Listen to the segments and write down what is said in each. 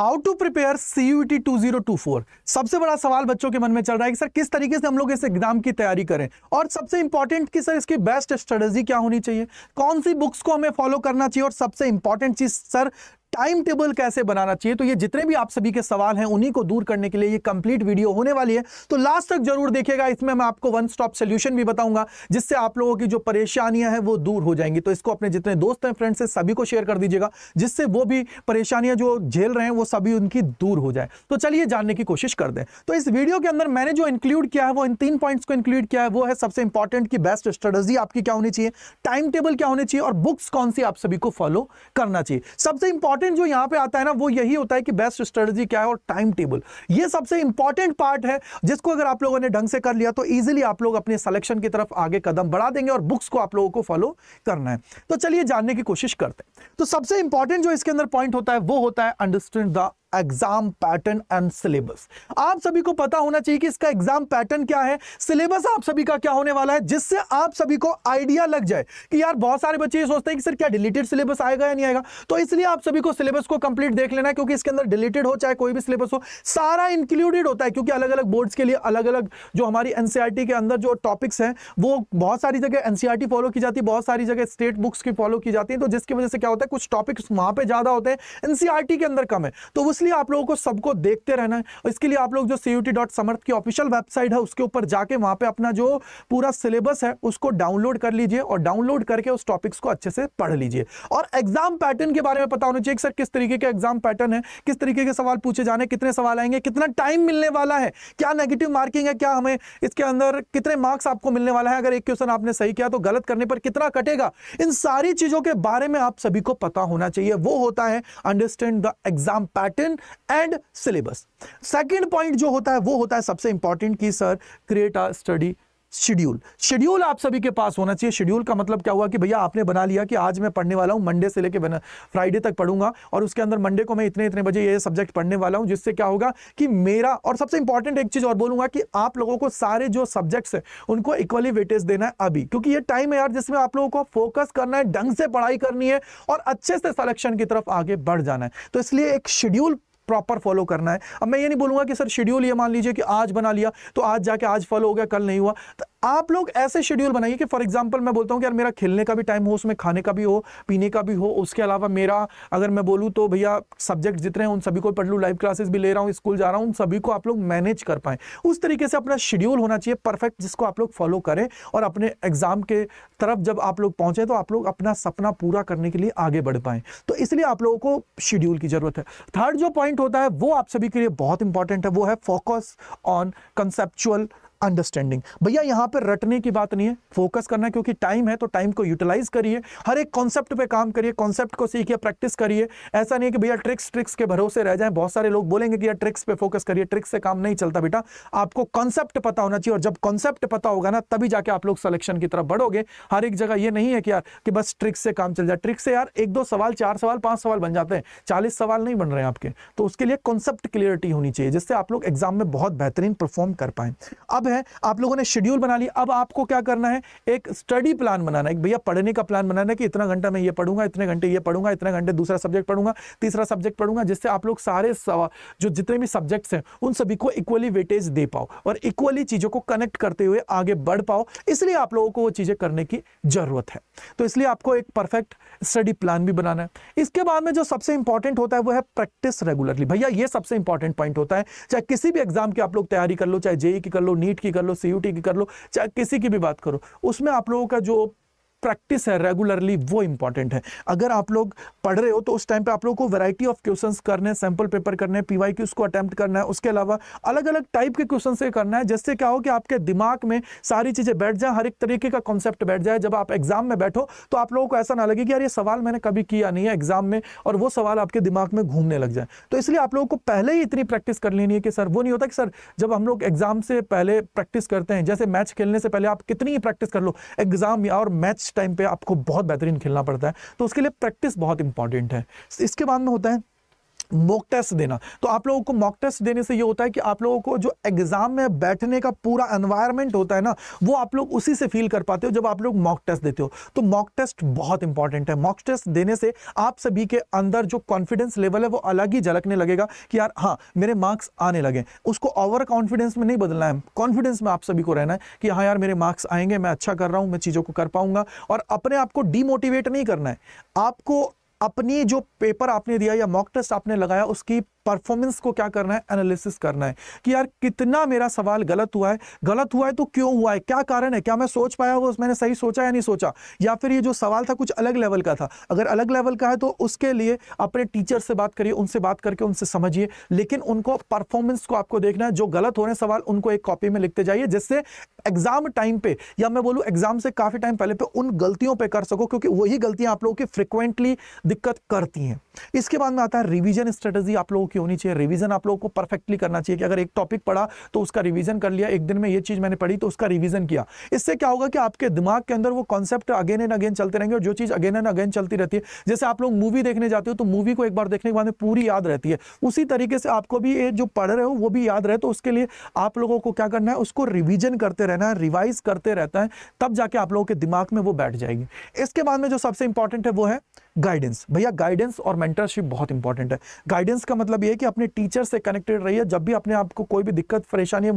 how to prepare CUET for सबसे बड़ा सवाल बच्चों के मन में चल रहा है कि सर किस तरीके से हम लोग इस एग्जाम की तैयारी करें और सबसे इंपॉर्टेंट कि सर इसकी बेस्ट स्ट्रेटेजी क्या होनी चाहिए कौन सी बुक्स को हमें फॉलो करना चाहिए और सबसे इंपॉर्टेंट चीज सर टाइम टेबल कैसे बनाना चाहिए तो ये जितने भी आप सभी के सवाल हैं उन्हीं को दूर करने के लिए ये कंप्लीट वीडियो होने वाली है तो लास्ट तक जरूर देखिएगा इसमें मैं आपको वन स्टॉप सोल्यूशन भी बताऊंगा जिससे आप लोगों की जो परेशानियां हैं वो दूर हो जाएंगी तो इसको अपने जितने दोस्त हैं फ्रेंड्स हैं सभी को शेयर कर दीजिएगा जिससे वो भी परेशानियां जो झेल रहे हैं वो सभी उनकी दूर हो जाए तो चलिए जानने की कोशिश कर दें तो इस वीडियो के अंदर मैंने जो इंक्लूड किया है वो इन तीन पॉइंट्स को इंक्लूड किया है वो है सबसे इंपॉर्टेंट की बेस्ट स्ट्रेटजी आपकी क्या होनी चाहिए टाइम टेबल क्या होनी चाहिए और बुक्स कौन सी आप सभी को फॉलो करना चाहिए सबसे इंपॉर्टेंट इंपॉर्टेंट जो यहां पे आता है ना वो यही होता है कि बेस्ट स्ट्रेटजी क्या है और टाइम टेबल ये सबसे इंपॉर्टेंट पार्ट है जिसको अगर आप लोगों ने ढंग से कर लिया तो ईजिली आप लोग अपने सिलेक्शन की तरफ आगे कदम बढ़ा देंगे और बुक्स को आप लोगों को फॉलो करना है तो चलिए जानने की कोशिश करते हैं तो सबसे इंपॉर्टेंट जो इसके अंदर पॉइंट होता है वो होता है understand the exam pattern and syllabus आप सभी को पता होना चाहिए कि इसका एग्जाम पैटर्न क्या है सिलेबस आप सभी का क्या होने वाला है जिससे आप सभी को आइडिया लग जाए कि यार बहुत सारे बच्चे ये सोचते हैं कि सर क्या डिलीटेड सिलेबस आएगा या नहीं आएगा तो इसलिए आप सभी को सिलेबस को कंप्लीट देख लेना क्योंकि इसके अंदर डिलीटेड हो चाहे कोई भी सिलेबस हो सारा इंक्लूडेड होता है क्योंकि अलग अलग बोर्ड के लिए अलग अलग जो हमारी एनसीआरटी e के अंदर जो टॉपिक्स हैं वो बहुत सारी जगह एनसीआरटी फॉलो e की जाती है बहुत सारी जगह स्टेट बुक्स की फॉलो की जाती है तो जिसकी वजह से क्या होता है कुछ टॉपिक्स वहां पर ज्यादा होते हैं एनसीआरटी e के अंदर कम है तो उस इसलिए आप लोगों को सबको देखते रहना है इसके लिए आप लोग जो सी डॉट समर्थ की ऑफिशियल वेबसाइट है उसके ऊपर जाके वहां पे अपना जो पूरा सिलेबस है उसको डाउनलोड कर लीजिए और डाउनलोड करके उस टॉपिक्स को अच्छे से पढ़ लीजिए और एग्जाम पैटर्न के बारे में पता होना चाहिए सर किस तरीके के एग्जाम पैटर्न है किस तरीके के सवाल पूछे जाने कितने सवाल आएंगे कितना टाइम मिलने वाला है क्या नेगेटिव मार्किंग है क्या हमें इसके अंदर कितने मार्क्स आपको मिलने वाला है अगर एक क्वेश्चन आपने सही किया तो गलत करने पर कितना कटेगा इन सारी चीजों के बारे में आप सभी को पता होना चाहिए वो होता है understand the exam pattern education and syllabus second point जो होता है वो होता है सबसे इंपॉर्टेंट कि sir create a study schedule schedule आप सभी के पास होना चाहिए शेड्यूल का मतलब क्या हुआ कि भैया आपने बना लिया कि आज मैं पढ़ने वाला हूँ मंडे से लेकर फ्राइडे तक पढ़ूंगा और उसके अंदर मंडे को मैं इतने इतने बजे ये सब्जेक्ट पढ़ने वाला हूँ जिससे क्या होगा कि मेरा और सबसे इंपॉर्टेंट एक चीज़ और बोलूंगा कि आप लोगों को सारे जो सब्जेक्ट्स हैं उनको इक्वली वेटेज देना है अभी क्योंकि ये टाइम है यार जिसमें आप लोगों को फोकस करना है ढंग से पढ़ाई करनी है और अच्छे से सलेक्शन की तरफ आगे बढ़ जाना है तो इसलिए एक शेड्यूल प्रॉपर फॉलो करना है अब मैं ये नहीं बोलूंगा कि सर शेड्यूल ये मान लीजिए कि आज बना लिया तो आज जाके आज फॉलो हो गया कल नहीं हुआ तो आप लोग ऐसे शेड्यूल बनाइए कि फॉर एग्जाम्पल मैं बोलता हूँ कि यार मेरा खेलने का भी टाइम हो उसमें खाने का भी हो पीने का भी हो उसके अलावा मेरा अगर मैं बोलूँ तो भैया सब्जेक्ट जितने हैं उन सभी को पढ़ लूँ लाइव क्लासेस भी ले रहा हूँ स्कूल जा रहा हूँ उन सभी को आप लोग मैनेज कर पाएँ उस तरीके से अपना शेड्यूल होना चाहिए परफेक्ट जिसको आप लोग फॉलो करें और अपने एग्जाम के तरफ जब आप लोग पहुँचें तो आप लोग अपना सपना पूरा करने के लिए आगे बढ़ पाएँ तो इसलिए आप लोगों को शेड्यूल की ज़रूरत है थर्ड जो पॉइंट होता है वो आप सभी के लिए बहुत इंपॉर्टेंट है वो है फोकस ऑन कंसेप्चुअल अंडरस्टैंडिंग भैया यहां पर रटने की बात नहीं है फोकस करना क्योंकि टाइम है तो टाइम को यूटिलाइज करिए हर एक कॉन्सेप्ट पे काम करिए कॉन्सेप्ट को सीखिए प्रैक्टिस करिए ऐसा नहीं है कि भैया ट्रिक्स ट्रिक्स के भरोसे रह जाए बहुत सारे लोग बोलेंगे कि यार ट्रिक्स पे फोकस करिए ट्रिक्स से काम नहीं चलता बेटा आपको कॉन्सेप्ट पता होना चाहिए और जब कॉन्सेप्ट पता होगा ना तभी जाके आप लोग सिलेक्शन की तरफ बढ़ोगे हर एक जगह ये नहीं है कि यार कि बस ट्रिक्स से काम चल जाए ट्रिक्स से यार एक दो सवाल चार सवाल पांच सवाल बन जाते हैं चालीस सवाल नहीं बन रहे हैं आपके तो उसके लिए कॉन्सेप्ट क्लियरिटी होनी चाहिए जिससे आप लोग एग्जाम में बहुत बेहतरीन परफॉर्म कर पाए अब है आप लोगों ने शेड्यूल बना लिया अब आपको क्या करना है एक स्टडी प्लान बनाना है भैया पढ़ने का प्लान बनाना है कि इतना घंटा मैं ये पढ़ूंगा इतने घंटे ये पढ़ूंगा इतने घंटे दूसरा सब्जेक्ट पढ़ूंगा तीसरा सब्जेक्ट पढ़ूंगा जिससे आप लोग सारे जो जितने भी सब्जेक्ट्स हैं उन सभी को इक्वली वेटेज दे पाओ और इक्वली चीज़ों को कनेक्ट करते हुए आगे बढ़ पाओ इसलिए आप लोगों को वो चीज़ें करने की ज़रूरत है तो इसलिए आपको एक परफेक्ट स्टडी प्लान भी बनाना है इसके बाद में जो सबसे इंपॉर्टेंट होता है वो है प्रैक्टिस रेगुलरली भैया ये सबसे इंपॉर्टेंट पॉइंट होता है चाहे किसी भी एग्जाम की आप लोग तैयारी कर लो चाहे जेई e e की कर लो नीट नीट की कर लो सी की कर लो चाहे किसी की भी बात करो उसमें आप लोगों का जो प्रैक्टिस है रेगुलरली वो इंपॉर्टेंट है अगर आप लोग पढ़ रहे हो तो उस टाइम पे आप लोग को वैरायटी ऑफ क्वेश्चंस करने सैंपल पेपर करने पीवाई क्यूज को अटैम्प्ट करना है उसके अलावा अलग अलग टाइप के क्वेश्चन से करना है जिससे क्या हो कि आपके दिमाग में सारी चीज़ें बैठ जाए हर एक तरीके का कॉन्सेप्ट बैठ जाए जब आप एग्जाम में बैठो तो आप लोगों को ऐसा ना लगे कि यार ये सवाल मैंने कभी किया नहीं है एग्जाम में और वो सवाल आपके दिमाग में घूमने लग जाए तो इसलिए आप लोगों को पहले ही इतनी प्रैक्टिस कर लेनी है कि सर वो नहीं होता कि सर जब हम लोग एग्जाम से पहले प्रैक्टिस करते हैं जैसे मैच खेलने से पहले आप कितनी ही प्रैक्टिस कर लो एग्जाम और मैच टाइम पे आपको बहुत बेहतरीन खेलना पड़ता है तो उसके लिए प्रैक्टिस बहुत इंपॉर्टेंट है इसके बाद में होता है मॉक टेस्ट देना तो आप लोगों को मॉक टेस्ट देने से ये होता है कि आप लोगों को जो एग्जाम में बैठने का पूरा एनवायरनमेंट होता है ना वो आप लोग उसी से फील कर पाते हो जब आप लोग मॉक टेस्ट देते हो तो मॉक टेस्ट बहुत इंपॉर्टेंट है मॉक टेस्ट देने से आप सभी के अंदर जो कॉन्फिडेंस लेवल है वो अलग ही झलकने लगेगा कि यार हाँ मेरे मार्क्स आने लगे उसको ओवर कॉन्फिडेंस में नहीं बदलना है कॉन्फिडेंस में आप सभी को रहना है कि हाँ यार मेरे मार्क्स आएंगे मैं अच्छा कर रहा हूँ मैं चीज़ों को कर पाऊंगा और अपने आप को डिमोटिवेट नहीं करना है आपको अपनी जो पेपर आपने दिया या मॉक टेस्ट आपने लगाया उसकी परफॉर्मेंस को क्या करना है एनालिसिस करना है कि यार कितना मेरा सवाल गलत हुआ है गलत हुआ है तो क्यों हुआ है क्या कारण है क्या मैं सोच पाया वो मैंने सही सोचा या नहीं सोचा या फिर ये जो सवाल था कुछ अलग लेवल का था अगर अलग लेवल का है तो उसके लिए अपने टीचर से बात करिए उनसे बात करके उनसे समझिए लेकिन उनको परफॉर्मेंस को आपको देखना है जो गलत हो रहे सवाल उनको एक कॉपी में लिखते जाइए जिससे एग्जाम टाइम पे या मैं बोलूँ एग्जाम से काफ़ी टाइम पहले पे उन गलतियों पर कर सको क्योंकि वही गलतियां आप लोगों की फ्रिक्वेंटली दिक्कत करती हैं इसके बाद में आता है रिविजन स्ट्रेटेजी आप लोगों की होनी चाहिए रिवीजन आप लोगों को परफेक्टली करना चाहिए कि अगर एक टॉपिक पढ़ा तो उसका रिवीजन कर लिया एक दिन में ये चीज़ मैंने पढ़ी तो उसका रिवीजन किया इससे क्या होगा कि आपके दिमाग के अंदर वो कॉन्सेप्ट अगेन एंड अगेन चलते रहेंगे और जो चीज़ अगेन एंड अगेन चलती रहती है जैसे आप लोग मूवी देखने जाते हो तो मूवी को एक बार देखने के बाद में पूरी याद रहती है उसी तरीके से आपको भी ये जो पढ़ रहे हो वो भी याद रहे तो उसके लिए आप लोगों को क्या करना है उसको रिविजन करते रहना है रिवाइज करते रहता है तब जाके आप लोगों के दिमाग में वो बैठ जाएगी इसके बाद में जो सबसे इंपॉर्टेंट है वो है गाइडेंस भैया गाइडेंस और मेंटरशिप बहुत इंपॉर्टेंट है गाइडेंस का मतलब ये है कि अपने टीचर से कनेक्टेड रहिए जब भी अपने आपको कोई भी दिक्कत परेशानी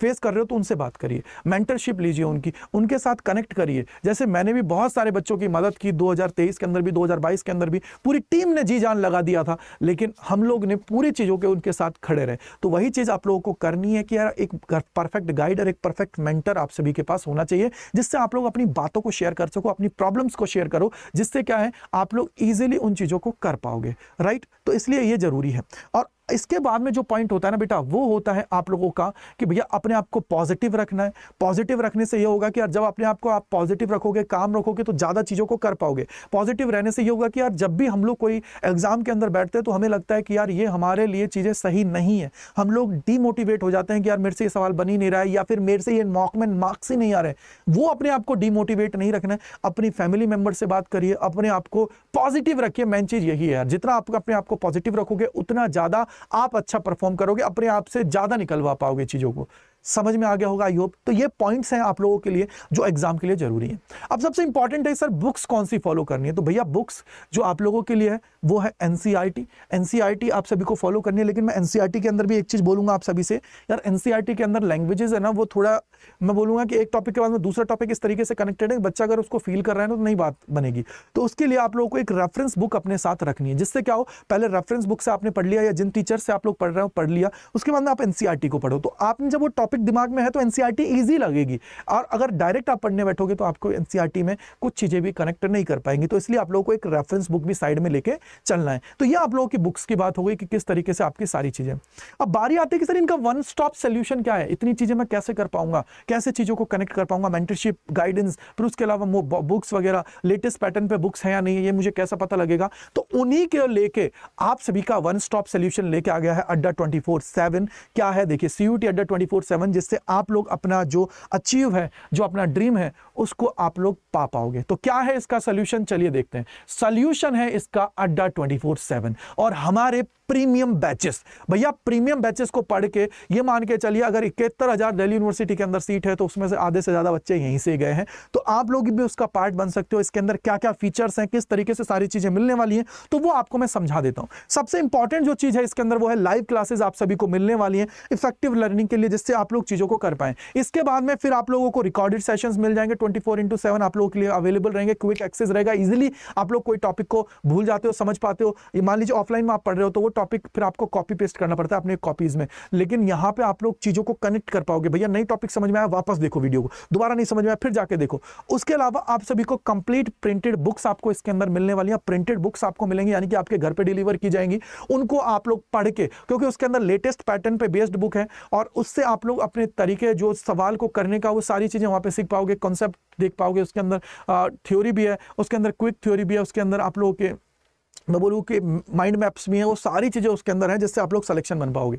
फेस कर रहे हो तो उनसे बात करिए मेंटरशिप लीजिए उनकी उनके साथ कनेक्ट करिए जैसे मैंने भी बहुत सारे बच्चों की मदद की 2023 के अंदर भी 2022 के अंदर भी पूरी टीम ने जी जान लगा दिया था लेकिन हम लोग ने पूरी चीज़ों के उनके साथ खड़े रहे तो वही चीज़ आप लोगों को करनी है कि यार एक परफेक्ट गाइड और एक परफेक्ट मेंटर आप सभी के पास होना चाहिए जिससे आप लोग अपनी बातों को शेयर कर सको अपनी प्रॉब्लम्स को शेयर करो जिससे क्या है आप लोग ईजिली उन चीज़ों को कर पाओगे राइट तो इसलिए ये ज़रूरी है और इसके बाद में जो पॉइंट होता है ना बेटा वो होता है आप लोगों का कि भैया अपने आप को पॉजिटिव रखना है पॉजिटिव रखने से ये होगा कि यार जब अपने आप को आप पॉजिटिव रखोगे काम रखोगे तो ज़्यादा चीज़ों को कर पाओगे पॉजिटिव रहने से ये होगा कि यार जब भी हम लोग कोई एग्ज़ाम के अंदर बैठते हैं तो हमें लगता है कि यार ये हमारे लिए चीज़ें सही नहीं है हम लोग डीमोटिवेट हो जाते हैं कि यार मेरे से ये सवाल बनी नहीं रहा है या फिर मेरे से ये मॉक में मार्क्स ही नहीं आ रहे वो अपने आप को डीमोटिवेट नहीं रखना है अपनी फैमिली मेम्बर से बात करिए अपने आप को पॉजिटिव रखिए मेन चीज़ यही है यार जितना आप अपने आप को पॉजिटिव रखोगे उतना ज़्यादा आप अच्छा परफॉर्म करोगे अपने आप से ज़्यादा निकलवा पाओगे चीज़ों को समझ में आ गया होगा आई होप तो ये पॉइंट्स हैं आप लोगों के लिए जो एग्जाम के लिए जरूरी है अब सबसे इंपॉर्टेंट है सर बुक्स कौन सी फॉलो करनी है तो भैया बुक्स जो आप लोगों के लिए है वो है एनसीईआरटी एनसीईआरटी e e आप सभी को फॉलो करनी है लेकिन मैं एनसीईआरटी e के अंदर भी एक चीज बोलूंगा आप सभी से यार एनसीईआरटी के अंदर लैंग्वेजेस है ना वो थोड़ा मैं बोलूंगा कि एक टॉपिक के बाद में दूसरा टॉपिक इस तरीके से कनेक्टेड है बच्चा अगर उसको फील कर रहा है ना तो नहीं बात बनेगी तो उसके लिए आप लोगों को एक रेफरेंस बुक अपने साथ रखनी है जिससे क्या हो पहले रेफरेंस बुक से आपने पढ़ लिया या जिन टीचर से आप लोग पढ़ रहे हो पढ़ लिया उसके बाद में आप एनसीआरटी को पढ़ो तो आपने जब वो टॉपिक टॉपिक दिमाग में है तो एनसीईआरटी इजी e लगेगी और अगर डायरेक्ट आप पढ़ने बैठोगे तो आपको एनसीईआरटी e में कुछ चीज़ें भी कनेक्ट नहीं कर पाएंगी तो इसलिए आप लोगों को एक रेफरेंस बुक भी साइड में लेके चलना है तो ये आप लोगों की बुक्स की बात हो गई कि किस तरीके से आपकी सारी चीज़ें अब बारी आती है कि सर इनका वन स्टॉप सोल्यूशन क्या है इतनी चीज़ें मैं कैसे कर पाऊंगा कैसे चीज़ों को कनेक्ट कर पाऊंगा मेंटरशिप गाइडेंस फिर उसके अलावा बुक्स वगैरह लेटेस्ट पैटर्न पर बुक्स है या नहीं है ये मुझे कैसा पता लगेगा तो उन्हीं के लेके आप सभी का वन स्टॉप सोल्यूशन लेके आ गया है अड्डा ट्वेंटी क्या है देखिए सीयूटी अड्डा ट्वेंटी सेवन जिससे आप लोग अपना जो अचीव है जो अपना ड्रीम है उसको आप लोग पा पाओगे तो क्या है इसका सोल्यूशन चलिए देखते हैं सोल्यूशन है इसका अड्डा ट्वेंटी फोर सेवन और हमारे प्रीमियम बैचेस भैया प्रीमियम बैचेस को पढ़ के ये मान के चलिए अगर इकहत्तर हज़ार दिल्ली यूनिवर्सिटी के अंदर सीट है तो उसमें से आधे से ज़्यादा बच्चे यहीं से गए हैं तो आप लोग भी उसका पार्ट बन सकते हो इसके अंदर क्या क्या फीचर्स हैं किस तरीके से सारी चीज़ें मिलने वाली हैं तो वो आपको मैं समझा देता हूँ सबसे इंपॉर्टेंट जो चीज़ है इसके अंदर वो है लाइव क्लासेज आप सभी को मिलने वाली हैं इफेक्टिव लर्निंग के लिए जिससे आप लोग चीज़ों को कर पाए इसके बाद में फिर आप लोगों को रिकॉर्डेड सेशन मिल जाएंगे ट्वेंटी फोर इंटू सेवन आप लोगों के लिए अवेलेबल रहेंगे क्विक एक्सेस रहेगा इजिली आप लोग कोई टॉपिक को भूल जाते हो समझ पाते हो मान लीजिए ऑफलाइन में आप पढ़ रहे हो तो वो टॉपिक फिर आपको कॉपी पेस्ट करना पड़ता है अपने कॉपीज में लेकिन यहां पे आप लोग चीज़ों को कनेक्ट कर पाओगे भैया नई टॉपिक समझ में आया वापस देखो वीडियो को दोबारा नहीं समझ में आया फिर जाके देखो उसके अलावा आप सभी को कंप्लीट प्रिंटेड बुक्स आपको इसके अंदर मिलने वाली है प्रिंटेड बुक्स आपको मिलेंगी यानी कि आपके घर पर डिलीवर की जाएंगी उनको आप लोग पढ़ के क्योंकि उसके अंदर लेटेस्ट पैटर्न पर बेस्ड बुक है और उससे आप लोग अपने तरीके जो सवाल को करने का वो सारी चीज़ें वहां पर सीख पाओगे कॉन्सेप्ट देख पाओगे उसके अंदर थ्योरी भी है उसके अंदर क्विक थ्योरी भी है उसके अंदर आप लोगों के मैं बोलूँ कि माइंड मैप्स भी हैं वो सारी चीज़ें उसके अंदर हैं जिससे आप लोग सिलेक्शन बन पाओगे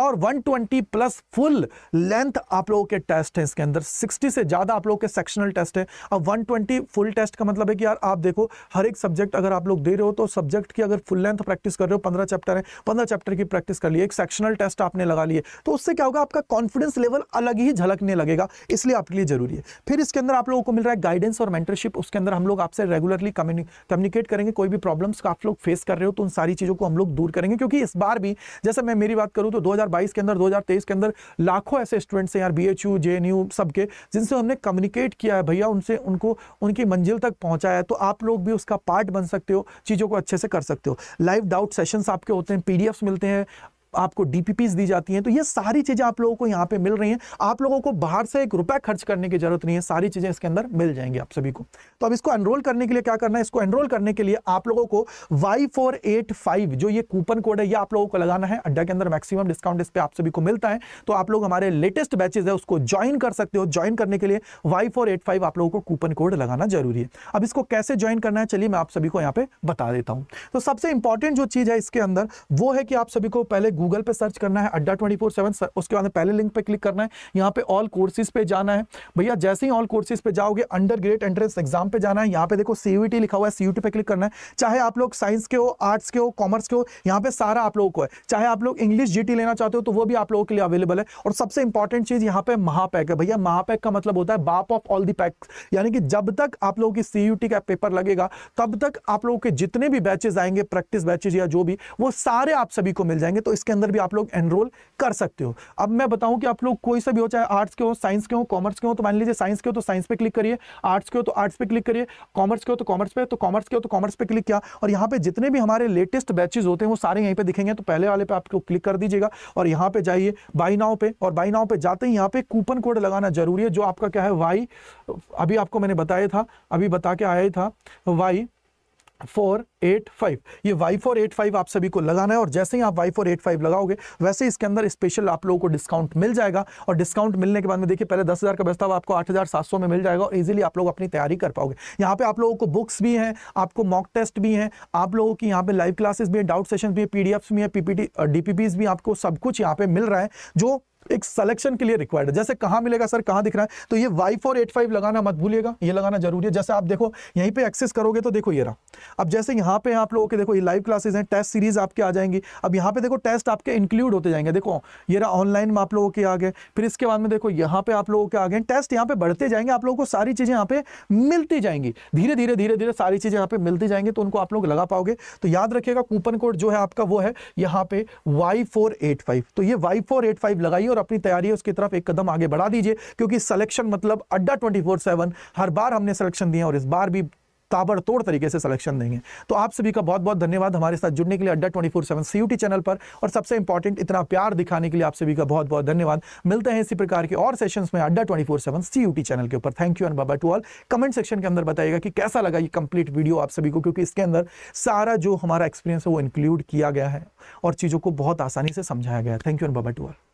और 120 प्लस फुल लेंथ आप लोगों के टेस्ट हैं इसके अंदर 60 से ज़्यादा आप लोगों के सेक्शनल टेस्ट हैं अब 120 फुल टेस्ट का मतलब है कि यार आप देखो हर एक सब्जेक्ट अगर आप लोग दे रहे हो तो सब्जेक्ट की अगर फुल लेंथ प्रैक्टिस कर रहे हो पंद्रह चैप्टर है पंद्रह चैप्टर की प्रैक्टिस कर लिए एक सेक्शनल टेस्ट आपने लगा लिए तो उससे क्या होगा आपका कॉन्फिडेंस लेवल अलग ही झलकने लगेगा इसलिए आपके लिए ज़रूरी है फिर इसके अंदर आप लोगों को मिल रहा है गाइडेंस और मेंटरशिप उसके अंदर हम लोग आपसे रेगुलरली कम्युनिकेट करेंगे कोई भी प्रॉब्लम्स का लोग फेस कर रहे हो तो उन सारी चीज़ों को हम लोग दूर करेंगे क्योंकि इस बार भी जैसे मैं मेरी बात करूं तो 2022 के अंदर 2023 के अंदर लाखों ऐसे स्टूडेंट्स हैं यार B H U J N U सबके जिनसे हमने कम्युनिकेट किया है भैया उनसे उनको उनकी मंजिल तक पहुंचाया है तो आप लोग भी उसका पार्ट बन सकते हो चीज़ों को अच्छे से कर सकते हो लाइव डाउट सेशन आपके होते हैं पी मिलते हैं आपको डीपीपीज दी जाती हैं तो ये सारी चीज़ें आप लोगों को यहाँ पे मिल रही हैं आप लोगों को बाहर से एक रुपया खर्च करने की जरूरत नहीं है सारी चीज़ें इसके अंदर मिल जाएंगी आप सभी को तो अब इसको एनरोल करने के लिए क्या करना है इसको एनरोल करने के लिए आप लोगों को वाई फोर एट फाइव जो ये कूपन कोड है ये आप लोगों को लगाना है अड्डा के अंदर मैक्सिमम डिस्काउंट इस पर आप सभी को मिलता है तो आप लोग हमारे लेटेस्ट बैचेज है उसको ज्वाइन कर सकते हो ज्वाइन करने के लिए वाई आप लोगों को कूपन कोड लगाना जरूरी है अब इसको कैसे ज्वाइन करना है चलिए मैं आप सभी को यहाँ पे बता देता हूँ तो सबसे इंपॉर्टेंट जो चीज़ है इसके अंदर वो है कि आप सभी को पहले गूगल पे सर्च करना है अड्डा ट्वेंटी फोर सेवन उसके बाद पहले लिंक पे क्लिक करना है यहाँ पे ऑल कोर्सेज पे जाना है भैया जैसे ही ऑल कोर्सेज पे जाओगे अंडर ग्रेड एंट्रेंस एग्जाम पे जाना है यहाँ पे देखो सीयूटी लिखा हुआ है सीयूटी पे क्लिक करना है चाहे आप लोग साइंस के हो आर्ट्स के हो कॉमर्स के हो यहाँ पे सारा आप लोगों को है चाहे आप लोग इंग्लिश जी लेना चाहते हो तो वो भी आप लोगों के लिए अवेलेबल है और सबसे इंपॉर्टेंट चीज यहाँ पे महापैक है भैया महापैक का मतलब होता है बाप ऑफ ऑल दी पैक यानी कि जब तक आप लोगों की सीयूटी का पेपर लगेगा तब तक आप लोगों के जितने भी बैचेज आएंगे प्रैक्टिस बैचेज या जो भी वो सारे आप सभी को मिल जाएंगे तो इसके अंदर भी आप लोग एनरोल कर सकते हो अब मैं बताऊं कि आप लोग कोई सा भी हो चाहे आर्ट्स के हो साइंस के हो कॉमर्स के हो तो मान लीजिए साइंस के हो तो साइंस पे क्लिक करिए आर्ट्स के हो तो आर्ट्स पे क्लिक करिए कॉमर्स के हो तो कॉमर्स पे तो कॉमर्स के हो तो कॉमर्स पे क्लिक किया और यहाँ पे जितने भी हमारे लेटेस्ट बैचेज होते हैं वो सारे यहीं पर दिखेंगे तो पहले वाले पे आपको क्लिक कर दीजिएगा और यहाँ पे जाइए बाई नाव पे और बाई नाव पे जाते ही यहाँ पे कूपन कोड लगाना जरूरी है जो आपका क्या है वाई अभी आपको मैंने बताया था अभी बता के आया ही था वाई फोर एट फाइव ये वाई फोर एट फाइव आप सभी को लगाना है और जैसे ही आप वाई फोर एट फाइव लगाओगे वैसे इसके अंदर स्पेशल आप लोगों को डिस्काउंट मिल जाएगा और डिस्काउंट मिलने के बाद में देखिए पहले दस हज़ार का बस्ता आपको आठ हज़ार सात सौ में मिल जाएगा और इजीली आप लोग अपनी तैयारी कर पाओगे यहाँ पे आप लोगों को बुक्स भी हैं आपको मॉक टेस्ट भी हैं आप लोगों की यहाँ पे लाइव क्लासेस भी है डाउट सेशन भी है पी भी है पीपीटी डीपीपीज भी आपको सब कुछ यहाँ पे मिल रहा है जो एक सिलेक्शन के लिए रिक्वायर्ड है जैसे कहां मिलेगा सर कहां दिख रहा है तो ये वाई फोर एट फाइव लगाना मत भूलिएगा ये लगाना जरूरी है जैसे आप देखो यहीं पे एक्सेस करोगे तो देखो ये रहा अब जैसे यहां पे आप लोगों के देखो ये लाइव क्लासेस हैं टेस्ट सीरीज आपके आ जाएंगी अब यहां पे देखो टेस्ट आपके इंक्लूड होते जाएंगे देखो ये रहा ऑनलाइन में आप लोगों के आ गए फिर इसके बाद में देखो यहां पर आप लोगों के आ गए टेस्ट यहां पर बढ़ते जाएंगे आप लोगों को सारी चीज़ें यहाँ पे मिलती जाएंगी धीरे धीरे धीरे धीरे सारी चीज़ें यहाँ पर मिलती जाएंगे तो उनको आप लोग लगा पाओगे तो याद रखिएगा कूपन कोड जो है आपका वो है यहाँ पे वाई तो ये वाई लगाइए और अपनी तैयारी उसकी तरफ एक कदम आगे बढ़ा दीजिए क्योंकि सिलेक्शन मतलब अड्डा ट्वेंटी हर बार हमने सिलेक्शन दिया और इस बार भी ताबड़तोड़ तरीके से सिलेक्शन देंगे तो आप सभी का बहुत बहुत धन्यवाद हमारे साथ जुड़ने के लिए Adda twenty four seven C U T channel पर और सबसे इंपॉर्टेंट इतना प्यार दिखाने के लिए आप सभी का बहुत बहुत धन्यवाद मिलते हैं इसी प्रकार के और सेशंस में Adda twenty four seven C U T channel के ऊपर थैंक यू एंड बाबा टू ऑल कमेंट सेक्शन के अंदर बताएगा कि कैसा लगा ये कंप्लीट वीडियो आप सभी को क्योंकि इसके अंदर सारा जो हमारा एक्सपीरियंस है वो इंक्लूड किया गया है और चीज़ों को बहुत आसानी से समझाया गया थैंक यू एंड बाबा टू ऑल